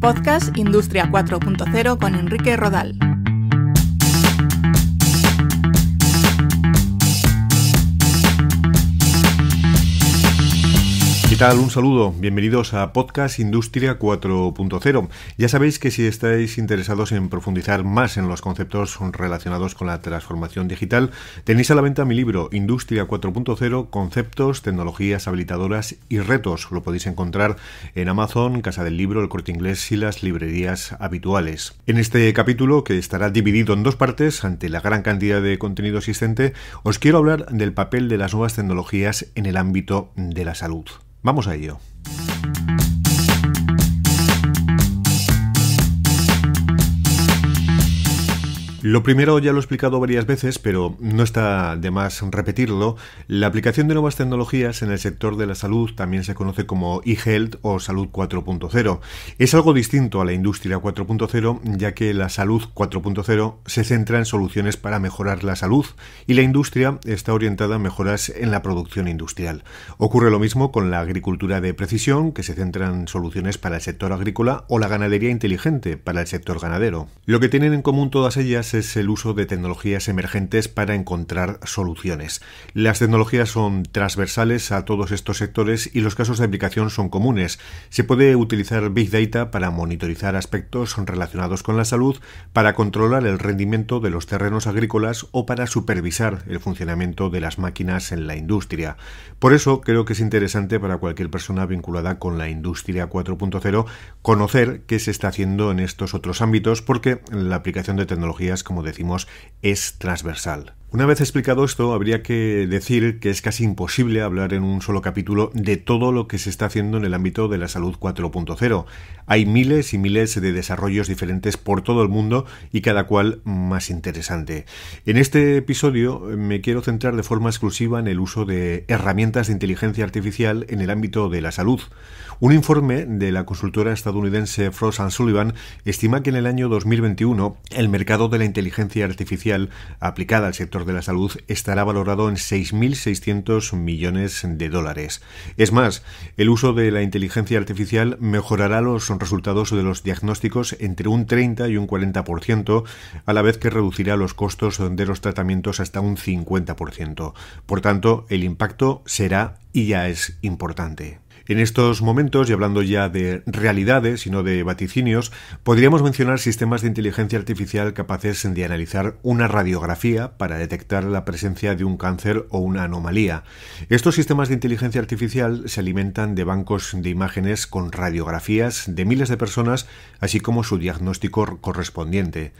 Podcast Industria 4.0 con Enrique Rodal. tal? Un saludo. Bienvenidos a Podcast Industria 4.0. Ya sabéis que si estáis interesados en profundizar más en los conceptos relacionados con la transformación digital, tenéis a la venta mi libro Industria 4.0, Conceptos, Tecnologías Habilitadoras y Retos. Lo podéis encontrar en Amazon, Casa del Libro, El Corte Inglés y las librerías habituales. En este capítulo, que estará dividido en dos partes ante la gran cantidad de contenido existente, os quiero hablar del papel de las nuevas tecnologías en el ámbito de la salud. Vamos a ello. Lo primero ya lo he explicado varias veces, pero no está de más repetirlo. La aplicación de nuevas tecnologías en el sector de la salud también se conoce como e-health o salud 4.0. Es algo distinto a la industria 4.0, ya que la salud 4.0 se centra en soluciones para mejorar la salud y la industria está orientada a mejoras en la producción industrial. Ocurre lo mismo con la agricultura de precisión, que se centra en soluciones para el sector agrícola, o la ganadería inteligente para el sector ganadero. Lo que tienen en común todas ellas es el uso de tecnologías emergentes para encontrar soluciones. Las tecnologías son transversales a todos estos sectores y los casos de aplicación son comunes. Se puede utilizar Big Data para monitorizar aspectos relacionados con la salud, para controlar el rendimiento de los terrenos agrícolas o para supervisar el funcionamiento de las máquinas en la industria. Por eso creo que es interesante para cualquier persona vinculada con la industria 4.0 conocer qué se está haciendo en estos otros ámbitos porque la aplicación de tecnologías como decimos, es transversal. Una vez explicado esto, habría que decir que es casi imposible hablar en un solo capítulo de todo lo que se está haciendo en el ámbito de la salud 4.0. Hay miles y miles de desarrollos diferentes por todo el mundo y cada cual más interesante. En este episodio eh, me quiero centrar de forma exclusiva en el uso de herramientas de inteligencia artificial en el ámbito de la salud. Un informe de la consultora estadounidense Frost Sullivan estima que en el año 2021 el mercado de la inteligencia artificial aplicada al sector de la salud estará valorado en 6.600 millones de dólares. Es más, el uso de la inteligencia artificial mejorará los resultados de los diagnósticos entre un 30 y un 40%, a la vez que reducirá los costos de los tratamientos hasta un 50%. Por tanto, el impacto será y ya es importante. En estos momentos, y hablando ya de realidades y no de vaticinios, podríamos mencionar sistemas de inteligencia artificial capaces de analizar una radiografía para detectar la presencia de un cáncer o una anomalía. Estos sistemas de inteligencia artificial se alimentan de bancos de imágenes con radiografías de miles de personas, así como su diagnóstico correspondiente.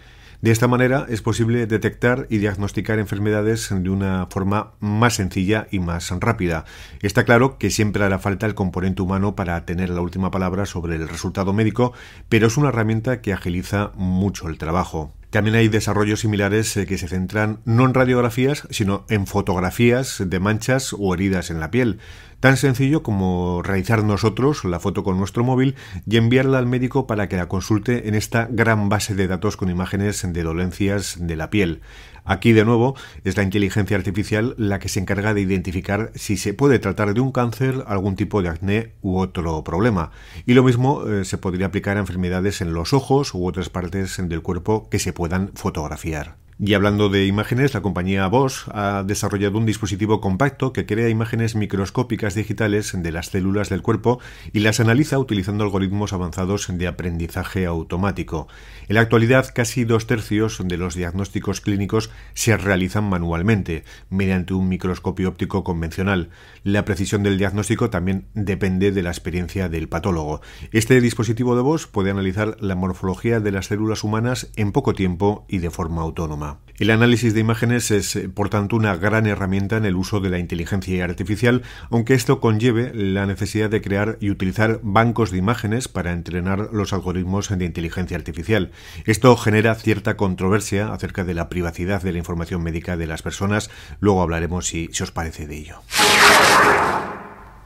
De esta manera es posible detectar y diagnosticar enfermedades de una forma más sencilla y más rápida. Está claro que siempre hará falta el componente humano para tener la última palabra sobre el resultado médico, pero es una herramienta que agiliza mucho el trabajo. También hay desarrollos similares eh, que se centran no en radiografías, sino en fotografías de manchas o heridas en la piel. Tan sencillo como realizar nosotros la foto con nuestro móvil y enviarla al médico para que la consulte en esta gran base de datos con imágenes de dolencias de la piel. Aquí de nuevo es la inteligencia artificial la que se encarga de identificar si se puede tratar de un cáncer, algún tipo de acné u otro problema. Y lo mismo eh, se podría aplicar a enfermedades en los ojos u otras partes del cuerpo que se pueden puedan fotografiar. Y hablando de imágenes, la compañía Bosch ha desarrollado un dispositivo compacto que crea imágenes microscópicas digitales de las células del cuerpo y las analiza utilizando algoritmos avanzados de aprendizaje automático. En la actualidad, casi dos tercios de los diagnósticos clínicos se realizan manualmente, mediante un microscopio óptico convencional. La precisión del diagnóstico también depende de la experiencia del patólogo. Este dispositivo de Bosch puede analizar la morfología de las células humanas en poco tiempo y de forma autónoma. El análisis de imágenes es, eh, por tanto, una gran herramienta en el uso de la inteligencia artificial, aunque esto conlleve la necesidad de crear y utilizar bancos de imágenes para entrenar los algoritmos de inteligencia artificial. Esto genera cierta controversia acerca de la privacidad de la información médica de las personas. Luego hablaremos si, si os parece de ello.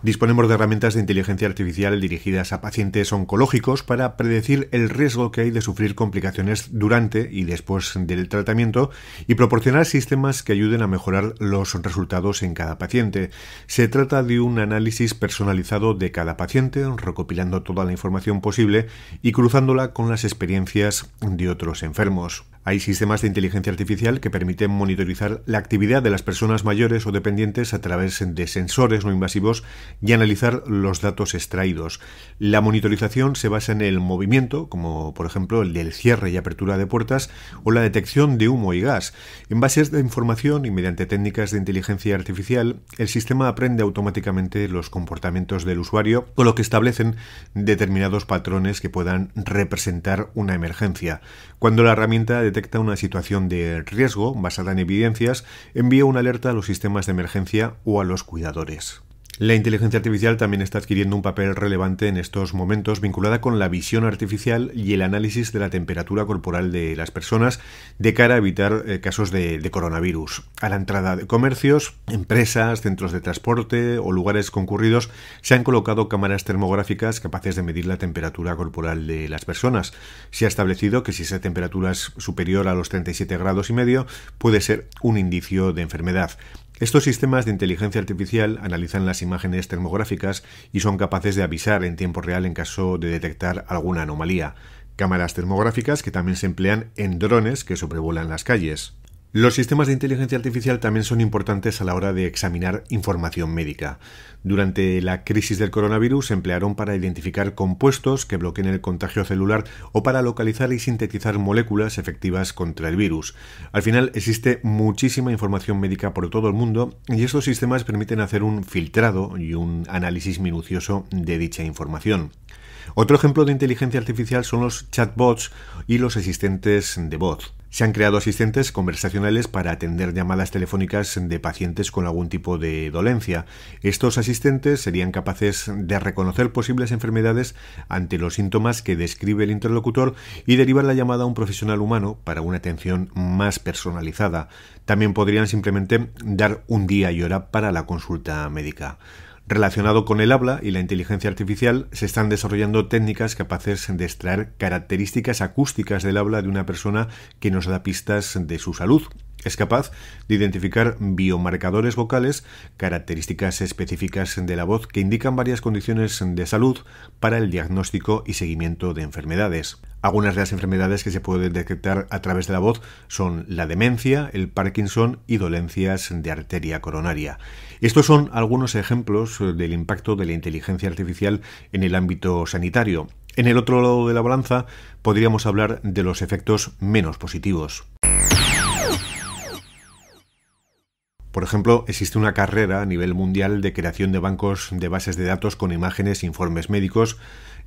Disponemos de herramientas de inteligencia artificial dirigidas a pacientes oncológicos para predecir el riesgo que hay de sufrir complicaciones durante y después del tratamiento y proporcionar sistemas que ayuden a mejorar los resultados en cada paciente. Se trata de un análisis personalizado de cada paciente, recopilando toda la información posible y cruzándola con las experiencias de otros enfermos. Hay sistemas de inteligencia artificial que permiten monitorizar la actividad de las personas mayores o dependientes a través de sensores no invasivos y analizar los datos extraídos. La monitorización se basa en el movimiento, como por ejemplo el del cierre y apertura de puertas, o la detección de humo y gas. En bases de información y mediante técnicas de inteligencia artificial, el sistema aprende automáticamente los comportamientos del usuario, con lo que establecen determinados patrones que puedan representar una emergencia. Cuando la herramienta de detecta una situación de riesgo basada en evidencias, envía una alerta a los sistemas de emergencia o a los cuidadores. La inteligencia artificial también está adquiriendo un papel relevante en estos momentos vinculada con la visión artificial y el análisis de la temperatura corporal de las personas de cara a evitar eh, casos de, coronavirus. A la entrada de comercios, empresas, centros de transporte o lugares concurridos se han colocado cámaras termográficas capaces de medir la temperatura corporal de las personas. Se ha establecido que si esa temperatura es superior a los 37 grados y medio puede ser un indicio de enfermedad. Estos sistemas de inteligencia artificial analizan las imágenes termográficas y son capaces de avisar en tiempo real en caso de detectar alguna anomalía. Cámaras termográficas que también se emplean en drones que sobrevuelan las calles. Los sistemas de inteligencia artificial también son importantes a la hora de examinar información médica. Durante la crisis del coronavirus se emplearon para identificar compuestos que bloqueen el contagio celular o para localizar y sintetizar moléculas efectivas contra el virus. Al final existe muchísima información médica por todo el mundo y estos sistemas permiten hacer un filtrado y un análisis minucioso de dicha información. Otro ejemplo de inteligencia artificial son los chatbots y los asistentes de voz. Se han creado asistentes conversacionales para atender llamadas telefónicas de pacientes con algún tipo de dolencia. Estos asistentes serían capaces de reconocer posibles enfermedades ante los síntomas que describe el interlocutor y derivar la llamada a un profesional humano para una atención más personalizada. También podrían simplemente dar un día y hora para la consulta médica. Relacionado con el habla y la inteligencia artificial, se están desarrollando técnicas capaces de extraer características acústicas del habla de una persona que nos da pistas de su salud, es capaz de identificar biomarcadores vocales, características específicas de la voz que indican varias condiciones de salud para el diagnóstico y seguimiento de enfermedades. Algunas de las enfermedades que se pueden detectar a través de la voz son la demencia, el Parkinson y dolencias de arteria coronaria. Estos son algunos ejemplos del impacto de la inteligencia artificial en el ámbito sanitario. En el otro lado de la balanza podríamos hablar de los efectos menos positivos. Por ejemplo, existe una carrera a nivel mundial de creación de bancos de bases de datos con imágenes, e informes médicos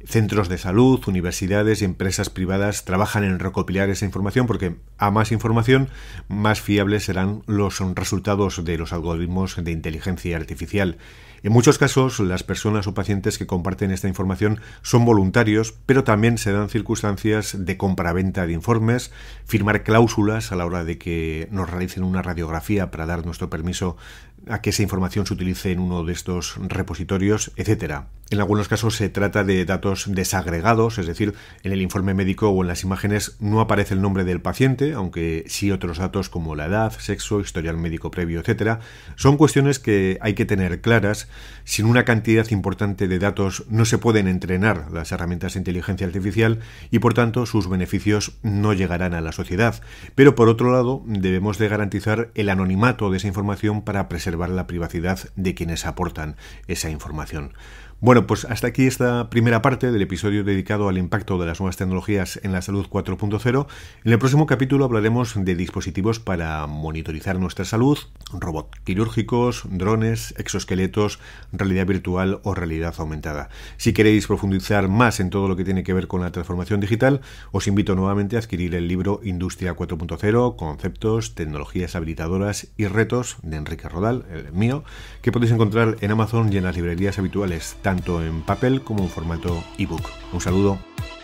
centros de salud, universidades y empresas privadas trabajan en recopilar esa información porque a más información más fiables serán los resultados de los algoritmos de inteligencia artificial. En muchos casos las personas o pacientes que comparten esta información son voluntarios, pero también se dan circunstancias de compraventa de informes, firmar cláusulas a la hora de que nos realicen una radiografía para dar nuestro permiso a que esa información se utilice en uno de estos repositorios, etc. En algunos casos se trata de datos desagregados, es decir, en el informe médico o en las imágenes no aparece el nombre del paciente, aunque sí otros datos como la edad, sexo, historial médico previo, etc. Son cuestiones que hay que tener claras. Sin una cantidad importante de datos no se pueden entrenar las herramientas de inteligencia artificial y por tanto sus beneficios no llegarán a la sociedad. Pero por otro lado, debemos de garantizar el anonimato de esa información para preservar la privacidad de quienes aportan esa información. Bueno, pues hasta aquí esta primera parte del episodio dedicado al impacto de las nuevas tecnologías en la salud 4.0. En el próximo capítulo hablaremos de dispositivos para monitorizar nuestra salud, robots quirúrgicos, drones, exoesqueletos, realidad virtual o realidad aumentada. Si queréis profundizar más en todo lo que tiene que ver con la transformación digital, os invito nuevamente a adquirir el libro Industria 4.0, Conceptos, Tecnologías Habilitadoras y Retos de Enrique Rodal, el mío, que podéis encontrar en Amazon y en las librerías habituales tanto en papel como en formato ebook. Un saludo.